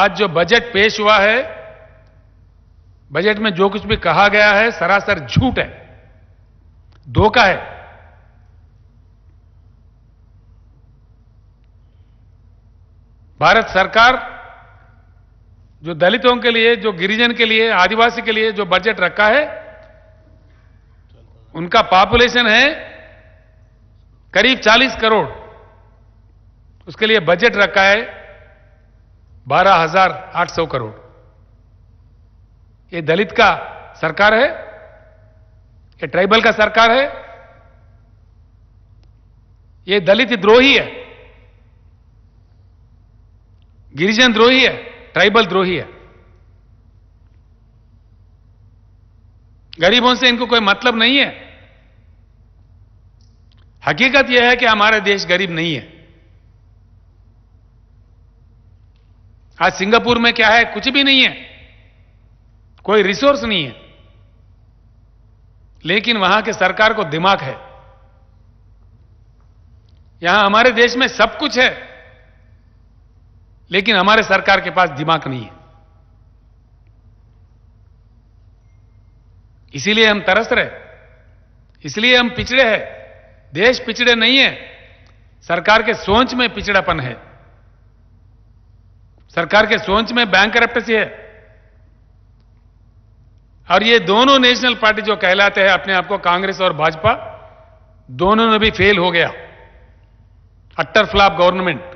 आज जो बजट पेश हुआ है बजट में जो कुछ भी कहा गया है सरासर झूठ है धोखा है भारत सरकार जो दलितों के लिए जो गिरिजन के लिए आदिवासी के लिए जो बजट रखा है उनका पॉपुलेशन है करीब 40 करोड़ उसके लिए बजट रखा है बारह हजार आठ सौ करोड़ ये दलित का सरकार है ये ट्राइबल का सरकार है ये दलित द्रोही है गिरिजन द्रोही है ट्राइबल द्रोही है गरीबों से इनको कोई मतलब नहीं है हकीकत यह है कि हमारा देश गरीब नहीं है आज सिंगापुर में क्या है कुछ भी नहीं है कोई रिसोर्स नहीं है लेकिन वहां के सरकार को दिमाग है यहां हमारे देश में सब कुछ है लेकिन हमारे सरकार के पास दिमाग नहीं है इसीलिए हम तरस रहे इसलिए हम पिछड़े हैं देश पिछड़े नहीं है सरकार के सोच में पिछड़ापन है सरकार के सोच में बैंक करप्टेसी है और ये दोनों नेशनल पार्टी जो कहलाते हैं अपने आप को कांग्रेस और भाजपा दोनों ने भी फेल हो गया अट्टर फ्लॉप गवर्नमेंट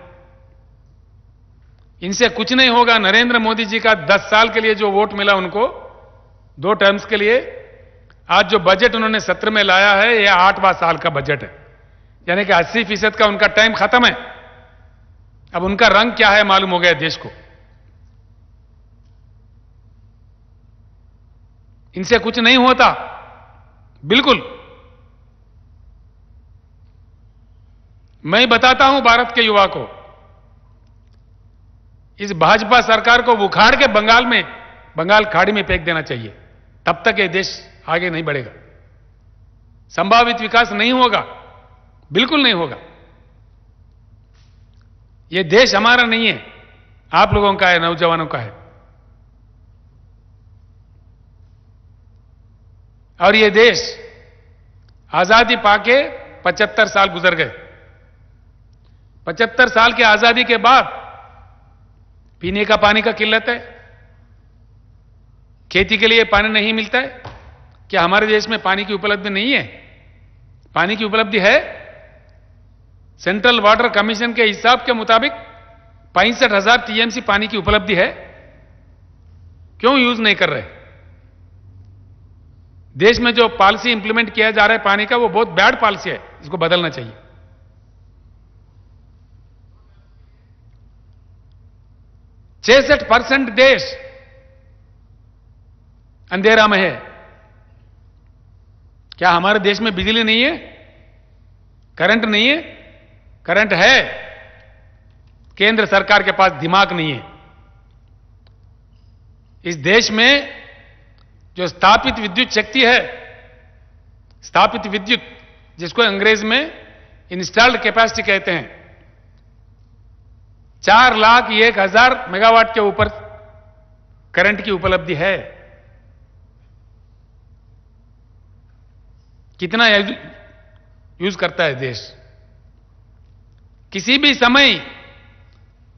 इनसे कुछ नहीं होगा नरेंद्र मोदी जी का 10 साल के लिए जो वोट मिला उनको दो टर्म्स के लिए आज जो बजट उन्होंने सत्र में लाया है यह आठवां साल का बजट है यानी कि अस्सी फीसद का उनका टाइम खत्म है अब उनका रंग क्या है मालूम हो गया देश को इनसे कुछ नहीं होता बिल्कुल मैं बताता हूं भारत के युवा को इस भाजपा सरकार को उखाड़ के बंगाल में बंगाल खाड़ी में फेंक देना चाहिए तब तक ये देश आगे नहीं बढ़ेगा संभावित विकास नहीं होगा बिल्कुल नहीं होगा ये देश हमारा नहीं है आप लोगों का है नौजवानों का है और ये देश आजादी पाके 75 साल गुजर गए 75 साल की आजादी के बाद पीने का पानी का किल्लत है खेती के लिए पानी नहीं मिलता है क्या हमारे देश में पानी की उपलब्धि नहीं है पानी की उपलब्धि है सेंट्रल वाटर कमीशन के हिसाब के मुताबिक पैंसठ हजार टीएमसी पानी की उपलब्धि है क्यों यूज नहीं कर रहे देश में जो पॉलिसी इंप्लीमेंट किया जा रहा है पानी का वो बहुत बैड पॉलिसी है इसको बदलना चाहिए छसठ परसेंट देश अंधेरा में है क्या हमारे देश में बिजली नहीं है करंट नहीं है करंट है केंद्र सरकार के पास दिमाग नहीं है इस देश में जो स्थापित विद्युत शक्ति है स्थापित विद्युत जिसको अंग्रेज में इंस्टॉल्ड कैपेसिटी कहते हैं चार लाख एक हजार मेगावाट के ऊपर करंट की उपलब्धि है कितना यूज करता है देश किसी भी समय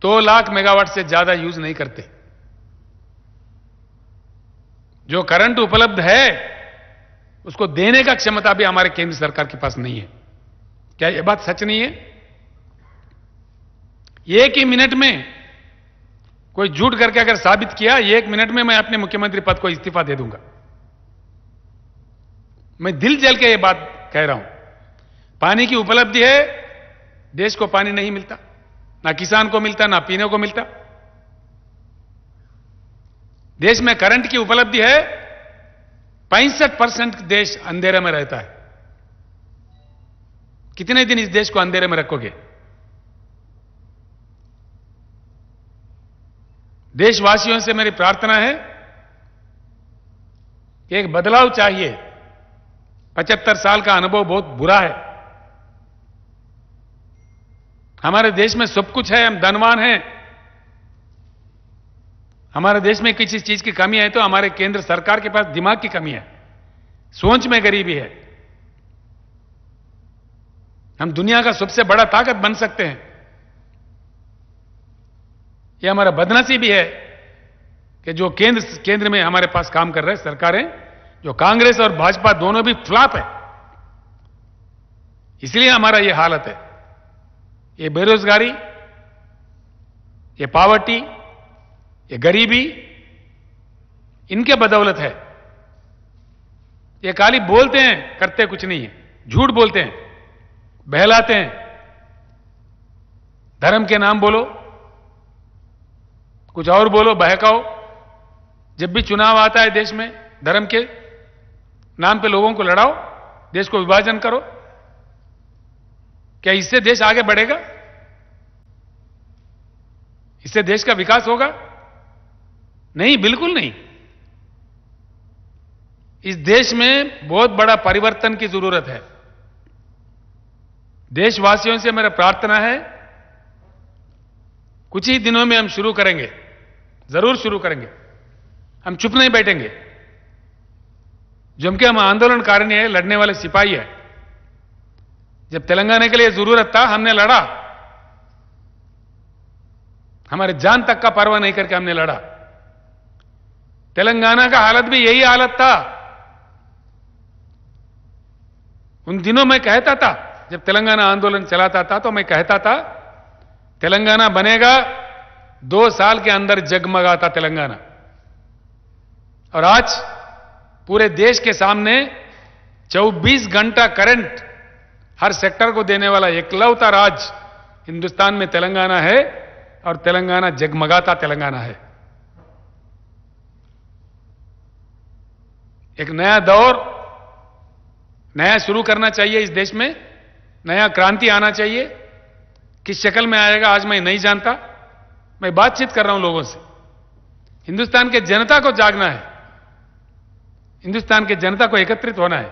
दो लाख मेगावाट से ज्यादा यूज नहीं करते जो करंट उपलब्ध है उसको देने का क्षमता भी हमारे केंद्र सरकार के पास नहीं है क्या यह बात सच नहीं है एक ही मिनट में कोई झूठ करके अगर साबित किया एक मिनट में मैं अपने मुख्यमंत्री पद को इस्तीफा दे दूंगा मैं दिल जल के ये बात कह रहा हूं पानी की उपलब्धि है देश को पानी नहीं मिलता ना किसान को मिलता ना पीने को मिलता देश में करंट की उपलब्धि है पैंसठ परसेंट देश अंधेरे में रहता है कितने दिन इस देश को अंधेरे में रखोगे देशवासियों से मेरी प्रार्थना है कि एक बदलाव चाहिए पचहत्तर साल का अनुभव बहुत बुरा है हमारे देश में सब कुछ है हम धनवान हैं हमारे देश में किसी चीज की कमी है तो हमारे केंद्र सरकार के पास दिमाग की कमी है सोच में गरीबी है हम दुनिया का सबसे बड़ा ताकत बन सकते हैं यह हमारा भी है कि जो केंद्र केंद्र में हमारे पास काम कर रहे सरकारें जो कांग्रेस और भाजपा दोनों भी फ्लाप है इसलिए हमारा यह हालत है ये बेरोजगारी ये पावर्टी ये गरीबी इनके बदौलत है ये काली बोलते हैं करते कुछ नहीं है झूठ बोलते हैं बहलाते हैं धर्म के नाम बोलो कुछ और बोलो बहकाओ जब भी चुनाव आता है देश में धर्म के नाम पे लोगों को लड़ाओ देश को विभाजन करो क्या इससे देश आगे बढ़ेगा इससे देश का विकास होगा नहीं बिल्कुल नहीं इस देश में बहुत बड़ा परिवर्तन की जरूरत है देशवासियों से मेरा प्रार्थना है कुछ ही दिनों में हम शुरू करेंगे जरूर शुरू करेंगे हम चुप नहीं बैठेंगे जमके हम आंदोलनकारिणी है लड़ने वाले सिपाही है जब तेलंगाना के लिए जरूरत था हमने लड़ा हमारे जान तक का परवाह नहीं करके हमने लड़ा तेलंगाना का हालत भी यही हालत था उन दिनों मैं कहता था जब तेलंगाना आंदोलन चलाता था तो मैं कहता था तेलंगाना बनेगा दो साल के अंदर जगमगाता तेलंगाना और आज पूरे देश के सामने 24 घंटा करंट हर सेक्टर को देने वाला एकलौता राज हिंदुस्तान में तेलंगाना है और तेलंगाना जगमगाता तेलंगाना है एक नया दौर नया शुरू करना चाहिए इस देश में नया क्रांति आना चाहिए किस शक्ल में आएगा आज मैं नहीं जानता मैं बातचीत कर रहा हूं लोगों से हिंदुस्तान के जनता को जागना है हिंदुस्तान के जनता को एकत्रित होना है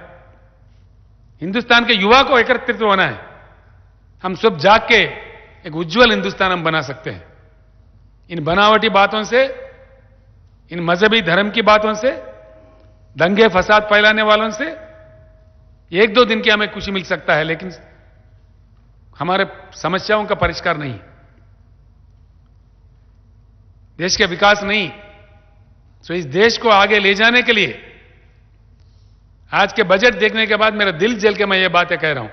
हिंदुस्तान के युवा को एकत्रित होना है हम सब जाग के एक उज्जवल हिंदुस्तान हम बना सकते हैं इन बनावटी बातों से इन मजहबी धर्म की बातों से दंगे फसाद फैलाने वालों से एक दो दिन की हमें खुशी मिल सकता है लेकिन हमारे समस्याओं का परिष्कार नहीं देश के विकास नहीं तो इस देश को आगे ले जाने के लिए आज के बजट देखने के बाद मेरा दिल जल के मैं ये बातें कह रहा हूं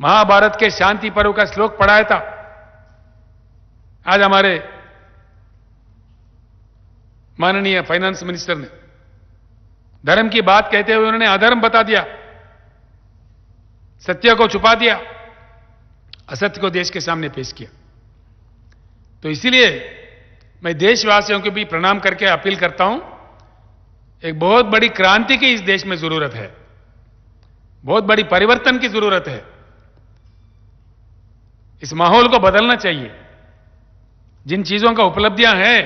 महाभारत के शांति पर्व का श्लोक पढ़ाया था आज हमारे माननीय फाइनेंस मिनिस्टर ने धर्म की बात कहते हुए उन्होंने अधर्म बता दिया सत्य को छुपा दिया असत्य को देश के सामने पेश किया तो इसीलिए मैं देशवासियों को भी प्रणाम करके अपील करता हूं एक बहुत बड़ी क्रांति की इस देश में जरूरत है बहुत बड़ी परिवर्तन की जरूरत है इस माहौल को बदलना चाहिए जिन चीजों का उपलब्धियां हैं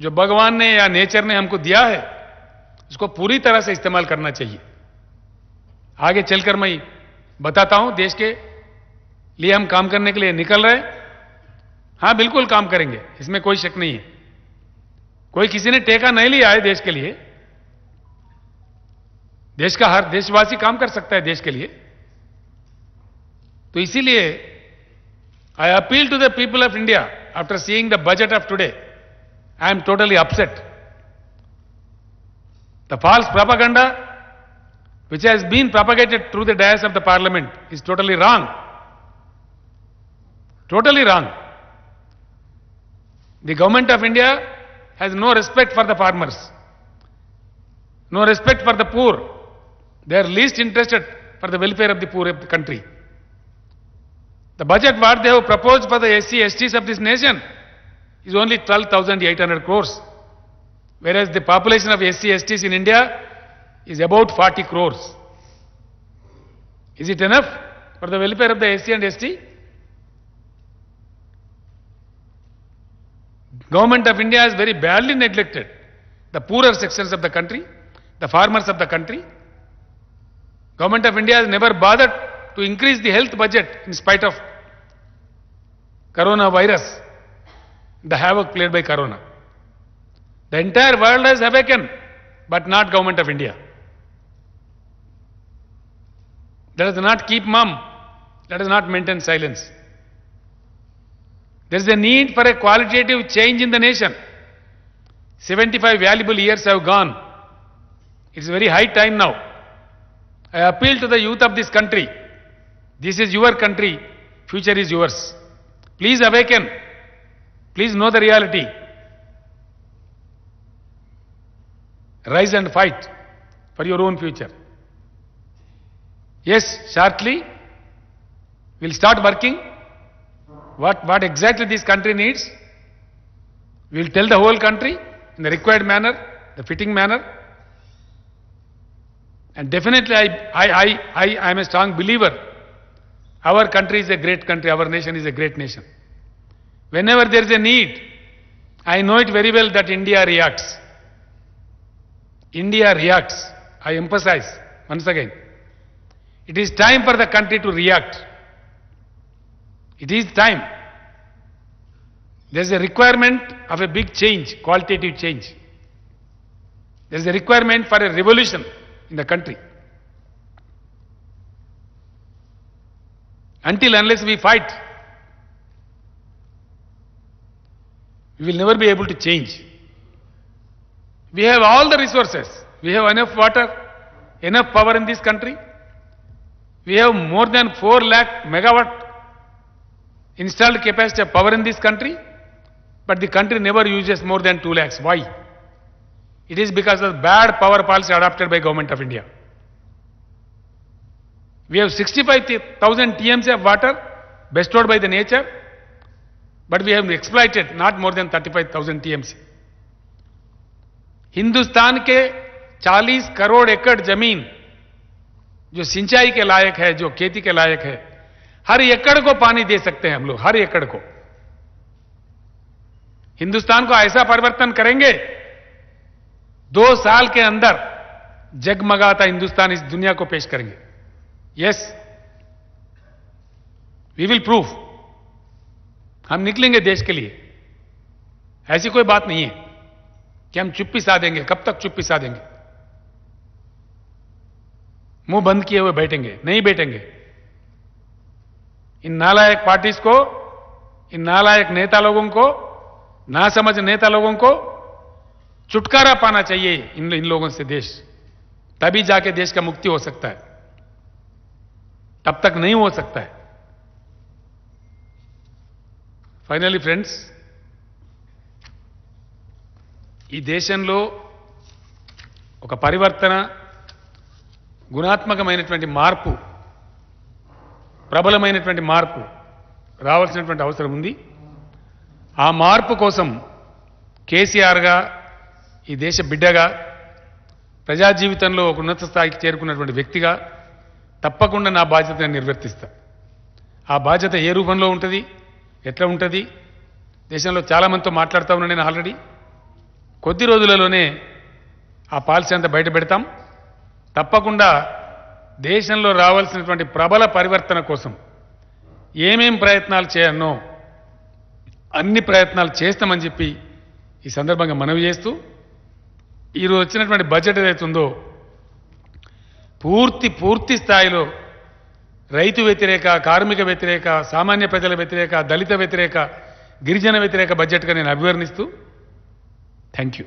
जो भगवान ने या नेचर ने हमको दिया है उसको पूरी तरह से इस्तेमाल करना चाहिए आगे चलकर मैं बताता हूं देश के लिए हम काम करने के लिए निकल रहे हैं हाँ बिल्कुल काम करेंगे इसमें कोई शक नहीं है कोई किसी ने टेका नहीं लिया है देश के लिए देश का हर देशवासी काम कर सकता है देश के लिए तो इसीलिए I appeal to the people of India after seeing the budget of today I am totally upset the false propaganda which has been propagated through the dais of the parliament is totally wrong totally wrong the government of India has no respect for the farmers, no respect for the poor. They are least interested for the welfare of the poor of the country. The budget what they have proposed for the SC, of this nation is only 12,800 crores, whereas the population of SC, STs in India is about 40 crores. Is it enough for the welfare of the SC and ST? Government of India has very badly neglected the poorer sections of the country, the farmers of the country. Government of India has never bothered to increase the health budget in spite of coronavirus, the havoc played by corona. The entire world has awakened, but not government of India. Let us not keep mum. Let us not maintain silence. There is a need for a qualitative change in the nation. 75 valuable years have gone. It is very high time now. I appeal to the youth of this country. This is your country. Future is yours. Please awaken. Please know the reality. Rise and fight for your own future. Yes, shortly, we'll start working. What, what exactly this country needs? We will tell the whole country in the required manner, the fitting manner. And definitely I, I, I, I, am a strong believer. Our country is a great country, our nation is a great nation. Whenever there is a need, I know it very well that India reacts. India reacts. I emphasize once again. It is time for the country to react. It is time. There is a requirement of a big change, qualitative change. There is a requirement for a revolution in the country. Until unless we fight, we will never be able to change. We have all the resources. We have enough water, enough power in this country. We have more than 4 lakh megawatt installed capacity of power in this country, but the country never uses more than 2 lakhs. Why? It is because of bad power policy adopted by government of India. We have 65,000 TMC of water bestowed by the nature, but we have exploited not more than 35,000 TMC. hindustan ke 40 crore acre zameen jo sinchai ke layak hai jo kheti ke layak hai हर एकड़ को पानी दे सकते हैं हम लोग हर एकड़ को हिंदुस्तान को ऐसा परिवर्तन करेंगे दो साल के अंदर जगमगाता हिंदुस्तान इस दुनिया को पेश करेंगे यस वी विल प्रूव हम निकलेंगे देश के लिए ऐसी कोई बात नहीं है कि हम चुप्पी सा देंगे कब तक चुप्पी सा देंगे मुंह बंद किए हुए बैठेंगे नहीं बैठेंगे इन नालायक पार्टीज को इन नालायक नेता लोगों को ना समझ नेता लोगों को छुटकारा पाना चाहिए इन इन लोगों से देश तभी जाके देश का मुक्ति हो सकता है तब तक नहीं हो सकता है फाइनली फ्रेंड्स ఈ దేశంలో ఒక పరివర్తన గుణాత్మకమైనటువంటి మార్పు ప్రబలమైనటువంటి మార్పు రావాల్సినటువంటి అవసరం ఉంది ఆ మార్పు కోసం కేసీఆర్గా ఈ దేశ బిడ్డగా ప్రజా జీవితంలో ఒక ఉన్నత స్థాయికి చేరుకున్నటువంటి వ్యక్తిగా తప్పకుండా నా బాధ్యతను నిర్వర్తిస్తా ఆ బాధ్యత ఏ రూపంలో ఉంటుంది ఎట్లా ఉంటుంది దేశంలో చాలామందితో మాట్లాడుతూ ఉన్నా నేను ఆల్రెడీ కొద్ది రోజులలోనే ఆ పాలసీ అంతా బయట పెడతాం తప్పకుండా దేశంలో రావాల్సినటువంటి ప్రబల పరివర్తన కోసం ఏమేం ప్రయత్నాలు చేయనో అన్ని ప్రయత్నాలు చేస్తామని చెప్పి ఈ సందర్భంగా మనవి చేస్తూ ఈరోజు వచ్చినటువంటి బడ్జెట్ ఏదైతుందో పూర్తి పూర్తి స్థాయిలో రైతు వ్యతిరేక కార్మిక వ్యతిరేక సామాన్య ప్రజల వ్యతిరేక దళిత వ్యతిరేక గిరిజన వ్యతిరేక బడ్జెట్గా నేను అభివర్ణిస్తూ థ్యాంక్ యూ